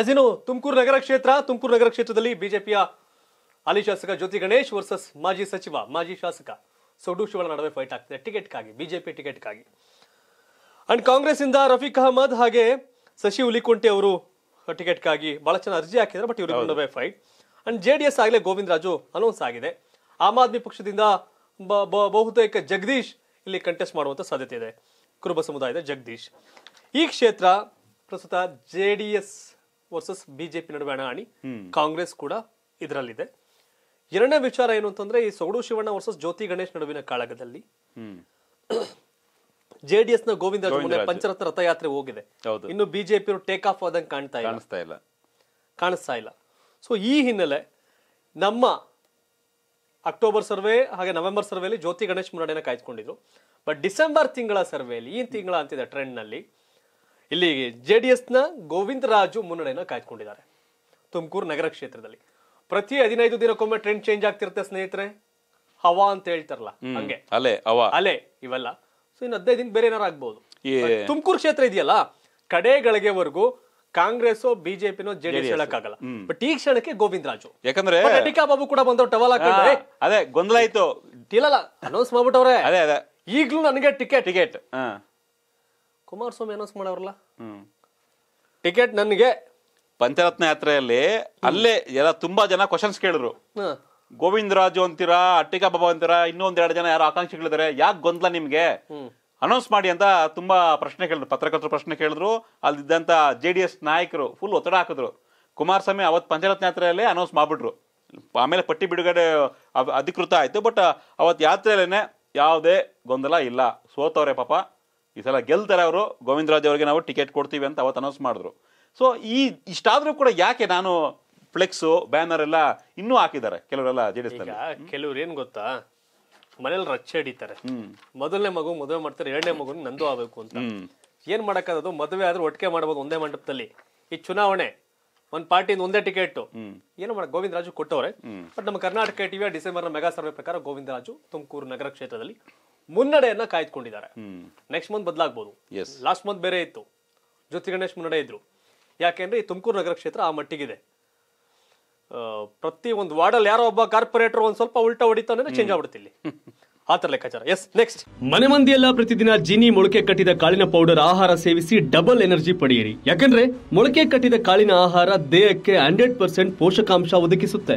S ಇನ್ನು ತುಮಕೂರು ನಗರ ಕ್ಷೇತ್ರ ತುಮಕೂರು ನಗರ ಕ್ಷೇತ್ರದಲ್ಲಿ ಬಿಜೆಪಿಯ ಹಾಲಿ ಶಾಸಕ ಜ್ಯೋತಿ ಗಣೇಶ್ ವರ್ಸಸ್ ಮಾಜಿ ಸಚಿವ ಮಾಜಿ ಶಾಸಕ ಸೊಡು ಶಿವಳ ನಡುವೆ ಫೈಟ್ ಆಗ್ತಿದೆ ಟಿಕೆಟ್ಗಾಗಿ ಬಿಜೆಪಿ ಟಿಕೆಟ್ಗಾಗಿ ಅಂಡ್ ಕಾಂಗ್ರೆಸ್ ಇಂದ ರಫೀಕ್ ಅಹಮದ್ ಹಾಗೆ ಸಶಿ ಹುಲಿಕುಂಟೆ ಅವರು ಟಿಕೆಟ್ಗಾಗಿ ಬಹಳ ಚೆನ್ನ ಅರ್ಜಿ ಹಾಕಿದ್ರು ಬಟ್ ಇವರು ನಡುವೆ fight and J D S ಆಗಲೇ ಗೋವಿಂದ ರಾಜು ಅನೌನ್ಸ್ ಆಗಿದೆ ಆಮ್ ಆದ್ಮಿ ಪಕ್ಷದಿಂದ ಬಹುತೇಕ ಜಗದೀಶ್ ಇಲ್ಲಿ ಕಂಟೆಸ್ಟ್ ಮಾಡುವಂತ ಸಾಧ್ಯತೆ ಇದೆ ಕುರುಬ ಸಮುದಾಯದ ಜಗದೀಶ್ ಈ ಕ್ಷೇತ್ರ ಪ್ರಸ್ತುತ J D S versus BJP ನಡುವೆ ಅಣಾಣಿ ಕಾಂಗ್ರೆಸ್ ಕೂಡ ಇದರಲ್ಲಿದೆ ಎರಡನೇ ವಿಚಾರ ಏನು ಅಂತಂದ್ರೆ ಈ ಸೊಗಡು ಶಿವಣ್ಣ ವರ್ಸಸ್ ಜ್ಯೋತಿ ಗಣೇಶ್ ನಡುವಿನ ಕಾಳಗದಲ್ಲಿ ಜೆಡಿಎಸ್ ನ ಗೋವಿಂದ ಪಂಚರತ್ನ ರಥಯಾತ್ರೆ ಹೋಗಿದೆ ಇನ್ನು ಬಿಜೆಪಿ ಟೇಕ್ ಆಫ್ ಆದಂಗೆ ಕಾಣ್ತಾ ಇಲ್ಲ ಕಾಣಿಸ್ತಾ ಇಲ್ಲ ಸೊ ಈ ಹಿನ್ನೆಲೆ ನಮ್ಮ ಅಕ್ಟೋಬರ್ ಸರ್ವೆ ಹಾಗೆ ನವೆಂಬರ್ ಸರ್ವೆಯಲ್ಲಿ ಜ್ಯೋತಿ ಗಣೇಶ್ ಮುನ್ನಡೆನ ಕಾಯ್ದುಕೊಂಡಿದ್ರು ಬಟ್ ಡಿಸೆಂಬರ್ ತಿಂಗಳ ಸರ್ವೆಯಲ್ಲಿ ಈ ತಿಂಗಳ ಅಂತಿದೆ ಟ್ರೆಂಡ್ ನಲ್ಲಿ ಇಲ್ಲಿ ಜೆ ಡಿ ಎಸ್ನ ಗೋವಿಂದರಾಜು ಮುನ್ನಡೆಯನ್ನು ಕಾಯ್ದುಕೊಂಡಿದ್ದಾರೆ ತುಮಕೂರು ನಗರ ಕ್ಷೇತ್ರದಲ್ಲಿ ಪ್ರತಿ ಹದಿನೈದು ದಿನಕ್ಕೊಮ್ಮೆ ಟ್ರೆಂಡ್ ಚೇಂಜ್ ಆಗ್ತಿರುತ್ತೆ ಸ್ನೇಹಿತರೆ ಹವಾ ಅಂತ ಹೇಳ್ತಾರಲ್ಲ ಹಂಗೆ ಅಲೆ ಅಲೆ ಇವೆಲ್ಲ ಸೊ ಇನ್ನು ಹದಿನೈದು ದಿನ ಬೇರೆ ಏನಾರು ಆಗ್ಬಹುದು ತುಮಕೂರು ಕ್ಷೇತ್ರ ಇದೆಯಲ್ಲ ಕಡೆ ಗಳಿಗೆವರೆಗೂ ಕಾಂಗ್ರೆಸ್ ಬಿಜೆಪಿನೋ ಜೆಡಿಎಸ್ ಹೇಳಕ್ಕಾಗಲ್ಲ ಬಟ್ ಈ ಕ್ಷಣಕ್ಕೆ ಗೋವಿಂದ ರಾಜು ಯಾಕಂದ್ರೆ ನಟಿಕಾ ಬಾಬು ಕೂಡ ಬಂದ್ರು ಟವಲ್ ಹಾಕೊಂಡ್ರೆ ಅದೇ ಗೊಂದಲ ಆಯ್ತು ಇಲ್ಲ ಅನೌನ್ಸ್ ಮಾಡ್ಬಿಟ್ಟವ್ರೆ ಅದೇ ಅದೇ ಈಗ್ಲೂ ನನಗೆ ಟಿಕೆಟ್ ಟಿಕೆಟ್ ಕುಮಾರಸ್ವಾಮಿ ಅನೌನ್ಸ್ ಮಾಡವ್ರಲ್ಲ ಟಿಕೆಟ್ ನನಗೆ ಪಂಚರತ್ನ ಯಾತ್ರೆಯಲ್ಲಿ ಅಲ್ಲೇ ಎಲ್ಲ ತುಂಬಾ ಜನ ಕ್ವಶನ್ಸ್ ಕೇಳಿದ್ರು ಗೋವಿಂದ ರಾಜು ಅಂತೀರಾ ಅಟ್ಟಿಕಾ ಬಾಬಾ ಅಂತೀರಾ ಎರಡು ಜನ ಯಾರು ಆಕಾಂಕ್ಷಿಗಳಿದ್ದಾರೆ ಯಾಕೆ ಗೊಂದಲ ನಿಮ್ಗೆ ಅನೌನ್ಸ್ ಮಾಡಿ ಅಂತ ತುಂಬಾ ಪ್ರಶ್ನೆ ಕೇಳಿದ್ರು ಪತ್ರಕರ್ತರು ಪ್ರಶ್ನೆ ಕೇಳಿದ್ರು ಅಲ್ಲಿದ್ದಂತ ಜೆ ಡಿ ಎಸ್ ನಾಯಕರು ಫುಲ್ ಒತ್ತಡ ಹಾಕಿದ್ರು ಕುಮಾರಸ್ವಾಮಿ ಅವತ್ತು ಪಂಚರತ್ನ ಯಾತ್ರೆಯಲ್ಲಿ ಅನೌನ್ಸ್ ಮಾಡ್ಬಿಟ್ರು ಆಮೇಲೆ ಪಟ್ಟಿ ಬಿಡುಗಡೆ ಅಧಿಕೃತ ಆಯಿತು ಬಟ್ ಅವತ್ತು ಯಾತ್ರೆಯಲ್ಲೇ ಯಾವುದೇ ಗೊಂದಲ ಇಲ್ಲ ಸೋತವ್ರೆ ಪಾಪ ಈ ಸಲ ಗೆಲ್ತಾರೆ ಅವರು ರಾಜ್ ಅವರಿಗೆ ನಾವು ಟಿಕೆಟ್ ಕೊಡ್ತೀವಿ ಅಂತ ಅವತ್ತು ಅನೌನ್ಸ್ ಮಾಡಿದ್ರು ಸೊ ಈ ಇಷ್ಟಾದರೂ ಕೂಡ ಯಾಕೆ ನಾನು ಫ್ಲೆಕ್ಸು ಬ್ಯಾನರ್ ಎಲ್ಲ ಇನ್ನೂ ಹಾಕಿದ್ದಾರೆ ಕೆಲವರೆಲ್ಲ ಜೆ ಡಿ ಕೆಲವ್ರು ಏನು ಗೊತ್ತಾ ಮನೇಲಿ ರಚ್ಚೆ ಹಿಡಿತಾರೆ ಮೊದಲನೇ ಮಗು ಮದುವೆ ಮಾಡ್ತಾರೆ ಎರಡನೇ ಮಗು ನಂದು ಆಗಬೇಕು ಅಂತ ಏನ್ ಮಾಡಕ್ಕಾಗೋದು ಮದುವೆ ಆದ್ರೂ ಒಟ್ಟಿಗೆ ಮಾಡ್ಬೋದು ಒಂದೇ ಮಂಟಪದಲ್ಲಿ ಈ ಚುನಾವಣೆ ಒಂದ್ ಪಾರ್ಟಿಯಿಂದ ಒಂದೇ ಟಿಕೆಟ್ ಏನು ಮಾಡ ಗೋವಿಂದ ರಾಜು ಕೊಟ್ಟವ್ರೆ ಬಟ್ ನಮ್ಮ ಕರ್ನಾಟಕ ಟಿವಿಯ ಡಿಸೆಂಬರ್ ಮೆಗಾ ಸರ್ವೆ ಪ್ರಕಾರ ಗೋವಿಂದರಾಜು ತುಮಕೂರು ನಗರ ಕ್ಷೇತ್ರದಲ್ಲಿ ಮುನ್ನಡೆಯನ್ನ ಕಾಯ್ದುಕೊಂಡಿದ್ದಾರೆ ನೆಕ್ಸ್ಟ್ ಮಂತ್ ಬದಲಾಗಬಹುದು ಲಾಸ್ಟ್ ಮಂತ್ ಬೇರೆ ಇತ್ತು ಜ್ಯೋತಿ ಗಣೇಶ್ ಮುನ್ನಡೆ ಇದ್ರು ಯಾಕೆಂದ್ರೆ ಈ ತುಮಕೂರು ನಗರ ಕ್ಷೇತ್ರ ಆ ಮಟ್ಟಿಗಿದೆ ಪ್ರತಿ ಒಂದು ವಾರ್ಡಲ್ಲಿ ಯಾರೋ ಒಬ್ಬ ಕಾರ್ಪೊರೇಟರ್ ಒಂದ್ ಸ್ವಲ್ಪ ಉಲ್ಟಾ ಹೊಡಿತಾನೆ ಚೇಂಜ್ ಆಗ್ಬಿಡುತ್ತೆ ಆತರ ಲೆಕ್ಕಾಚಾರ ಎಸ್ ನೆಕ್ಸ್ಟ್ ಮನೆ ಮಂದಿಯೆಲ್ಲ ಪ್ರತಿದಿನ ಜೀನಿ ಮೊಳಕೆ ಕಟ್ಟಿದ ಕಾಳಿನ ಪೌಡರ್ ಆಹಾರ ಸೇವಿಸಿ ಡಬಲ್ ಎನರ್ಜಿ ಪಡೆಯಿರಿ ಯಾಕಂದ್ರೆ ಮೊಳಕೆ ಕಟ್ಟಿದ ಕಾಳಿನ ಆಹಾರ ದೇಹಕ್ಕೆ ಹಂಡ್ರೆಡ್ ಪರ್ಸೆಂಟ್ ಪೋಷಕಾಂಶ ಒದಗಿಸುತ್ತೆ